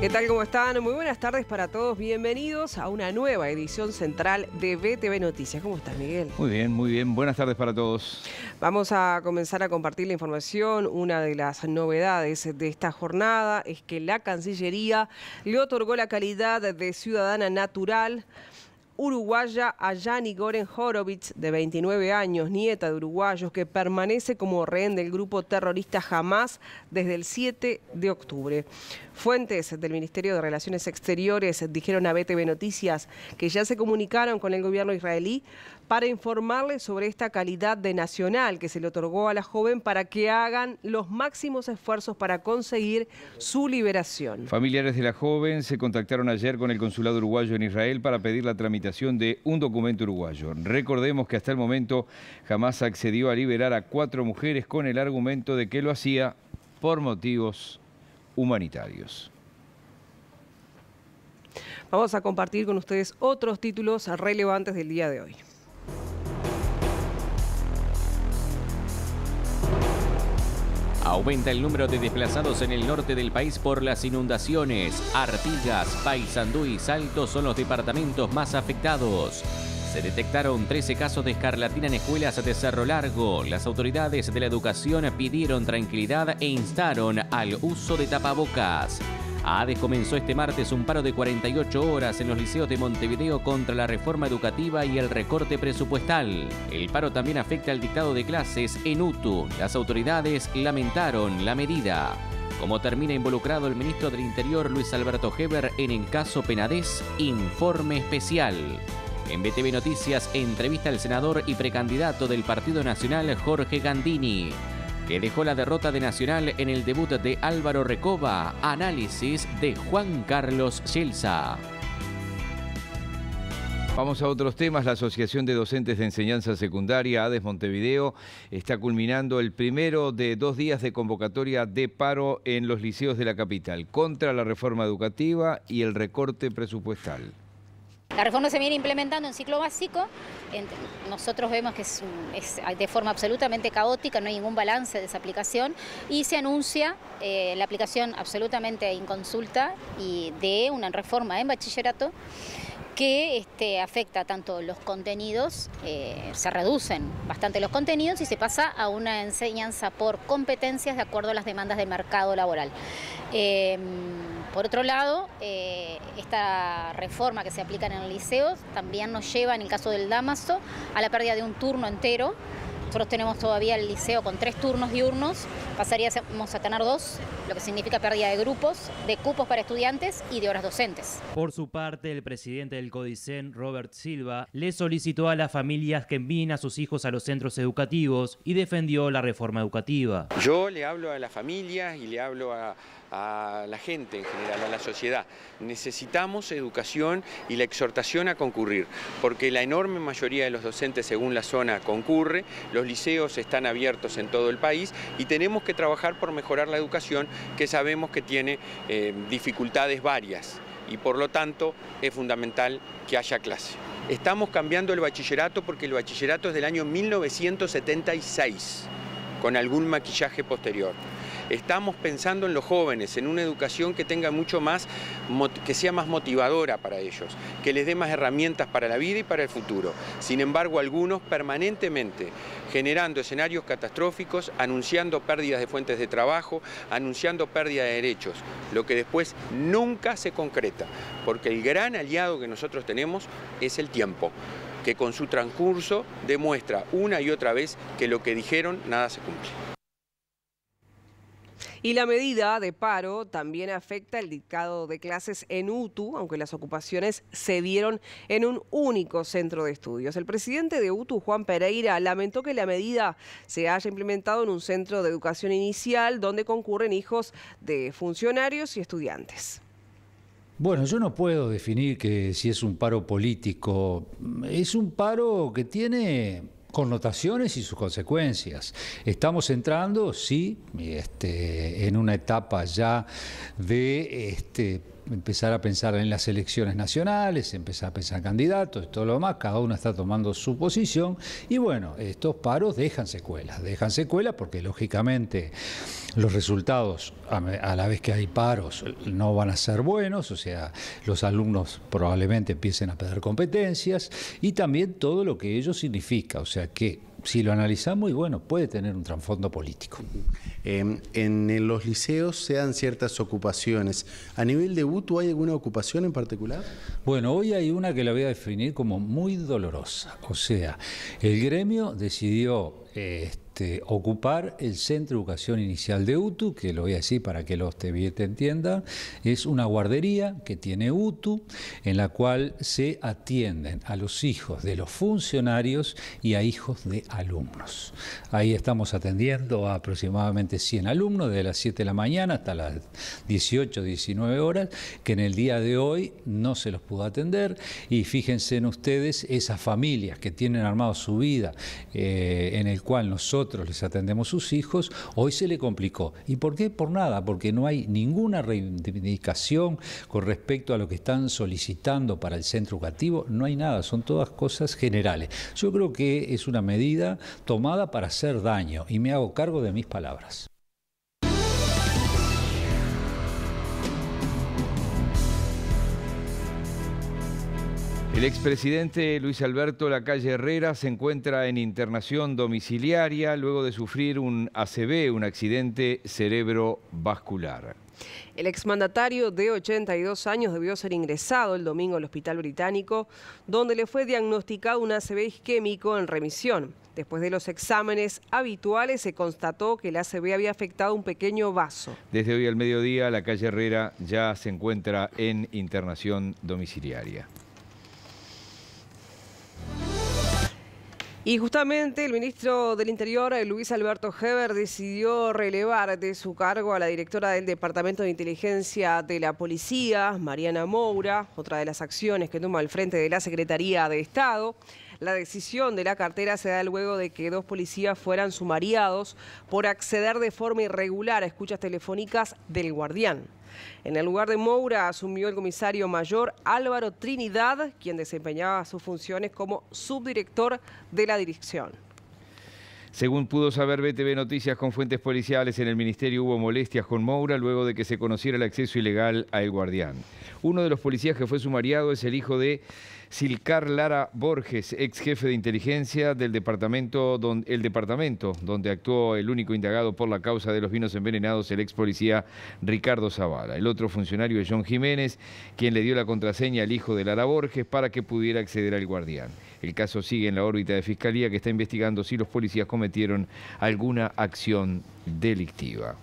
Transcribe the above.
¿Qué tal? ¿Cómo están? Muy buenas tardes para todos. Bienvenidos a una nueva edición central de BTV Noticias. ¿Cómo estás, Miguel? Muy bien, muy bien. Buenas tardes para todos. Vamos a comenzar a compartir la información. Una de las novedades de esta jornada es que la Cancillería le otorgó la calidad de ciudadana natural uruguaya Ayani Goren Horowitz, de 29 años, nieta de uruguayos, que permanece como rehén del grupo terrorista Hamas desde el 7 de octubre. Fuentes del Ministerio de Relaciones Exteriores dijeron a BTV Noticias que ya se comunicaron con el gobierno israelí para informarles sobre esta calidad de nacional que se le otorgó a la joven para que hagan los máximos esfuerzos para conseguir su liberación. Familiares de la joven se contactaron ayer con el consulado uruguayo en Israel para pedir la tramitación de un documento uruguayo. Recordemos que hasta el momento jamás accedió a liberar a cuatro mujeres con el argumento de que lo hacía por motivos humanitarios. Vamos a compartir con ustedes otros títulos relevantes del día de hoy. Aumenta el número de desplazados en el norte del país por las inundaciones. Artigas, Paysandú y Salto son los departamentos más afectados. Se detectaron 13 casos de escarlatina en escuelas de Cerro Largo. Las autoridades de la educación pidieron tranquilidad e instaron al uso de tapabocas. Ades ah, comenzó este martes un paro de 48 horas en los liceos de Montevideo contra la reforma educativa y el recorte presupuestal. El paro también afecta al dictado de clases en UTU. Las autoridades lamentaron la medida. Como termina involucrado el ministro del Interior Luis Alberto Heber en el caso Penades, informe especial. En BTV Noticias entrevista al senador y precandidato del Partido Nacional Jorge Gandini que dejó la derrota de Nacional en el debut de Álvaro Recoba. Análisis de Juan Carlos Silsa. Vamos a otros temas. La Asociación de Docentes de Enseñanza Secundaria, ADES Montevideo, está culminando el primero de dos días de convocatoria de paro en los liceos de la capital contra la reforma educativa y el recorte presupuestal. La reforma se viene implementando en ciclo básico. Nosotros vemos que es, de forma absolutamente caótica, no hay ningún balance de esa aplicación y se anuncia eh, la aplicación absolutamente inconsulta y de una reforma en bachillerato que este, afecta tanto los contenidos, eh, se reducen bastante los contenidos y se pasa a una enseñanza por competencias de acuerdo a las demandas del mercado laboral. Em, por otro lado, eh, esta reforma que se aplica en el liceo también nos lleva, en el caso del Damaso, a la pérdida de un turno entero. Nosotros tenemos todavía el liceo con tres turnos diurnos Pasaríamos a tener dos, lo que significa pérdida de grupos, de cupos para estudiantes y de horas docentes. Por su parte, el presidente del CODICEN, Robert Silva, le solicitó a las familias que envíen a sus hijos a los centros educativos y defendió la reforma educativa. Yo le hablo a las familias y le hablo a a la gente en general, a la sociedad. Necesitamos educación y la exhortación a concurrir, porque la enorme mayoría de los docentes según la zona concurre, los liceos están abiertos en todo el país y tenemos que trabajar por mejorar la educación que sabemos que tiene eh, dificultades varias y por lo tanto es fundamental que haya clase. Estamos cambiando el bachillerato porque el bachillerato es del año 1976, con algún maquillaje posterior. Estamos pensando en los jóvenes, en una educación que tenga mucho más, que sea más motivadora para ellos, que les dé más herramientas para la vida y para el futuro. Sin embargo, algunos permanentemente generando escenarios catastróficos, anunciando pérdidas de fuentes de trabajo, anunciando pérdida de derechos, lo que después nunca se concreta, porque el gran aliado que nosotros tenemos es el tiempo que con su transcurso demuestra una y otra vez que lo que dijeron nada se cumple. Y la medida de paro también afecta el dictado de clases en UTU, aunque las ocupaciones se dieron en un único centro de estudios. El presidente de UTU, Juan Pereira, lamentó que la medida se haya implementado en un centro de educación inicial donde concurren hijos de funcionarios y estudiantes. Bueno, yo no puedo definir que si es un paro político. Es un paro que tiene connotaciones y sus consecuencias. Estamos entrando, sí, este, en una etapa ya de este, empezar a pensar en las elecciones nacionales, empezar a pensar en candidatos todo lo demás, cada uno está tomando su posición y bueno, estos paros dejan secuelas, dejan secuelas porque lógicamente los resultados a la vez que hay paros no van a ser buenos, o sea, los alumnos probablemente empiecen a perder competencias y también todo lo que ello significa, o sea que si lo analizamos, y bueno, puede tener un trasfondo político. Em, en los liceos se dan ciertas ocupaciones. ¿A nivel de UTU hay alguna ocupación en particular? Bueno, hoy hay una que la voy a definir como muy dolorosa. O sea, el gremio decidió... Eh, este, ocupar el Centro de Educación Inicial de UTU, que lo voy a decir para que los TV te entiendan, es una guardería que tiene UTU, en la cual se atienden a los hijos de los funcionarios y a hijos de alumnos. Ahí estamos atendiendo a aproximadamente 100 alumnos, desde las 7 de la mañana hasta las 18, 19 horas, que en el día de hoy no se los pudo atender. Y fíjense en ustedes esas familias que tienen armado su vida, eh, en el cual nosotros les atendemos sus hijos, hoy se le complicó. ¿Y por qué? Por nada, porque no hay ninguna reivindicación con respecto a lo que están solicitando para el centro educativo, no hay nada, son todas cosas generales. Yo creo que es una medida tomada para hacer daño y me hago cargo de mis palabras. El expresidente Luis Alberto Lacalle Herrera se encuentra en internación domiciliaria luego de sufrir un ACV, un accidente cerebrovascular. El exmandatario de 82 años debió ser ingresado el domingo al Hospital Británico, donde le fue diagnosticado un ACV isquémico en remisión. Después de los exámenes habituales se constató que el ACV había afectado un pequeño vaso. Desde hoy al mediodía, la calle Herrera ya se encuentra en internación domiciliaria. Y justamente el ministro del Interior, Luis Alberto Heber, decidió relevar de su cargo a la directora del Departamento de Inteligencia de la Policía, Mariana Moura, otra de las acciones que toma al frente de la Secretaría de Estado. La decisión de la cartera se da luego de que dos policías fueran sumariados por acceder de forma irregular a escuchas telefónicas del guardián. En el lugar de Moura asumió el comisario mayor Álvaro Trinidad, quien desempeñaba sus funciones como subdirector de la dirección. Según pudo saber BTV Noticias con fuentes policiales, en el ministerio hubo molestias con Moura luego de que se conociera el acceso ilegal al Guardián. Uno de los policías que fue sumariado es el hijo de Silcar Lara Borges, ex jefe de inteligencia del departamento, el departamento donde actuó el único indagado por la causa de los vinos envenenados, el ex policía Ricardo Zavala. El otro funcionario es John Jiménez, quien le dio la contraseña al hijo de Lara Borges para que pudiera acceder al guardián. El caso sigue en la órbita de Fiscalía que está investigando si los policías cometieron alguna acción delictiva.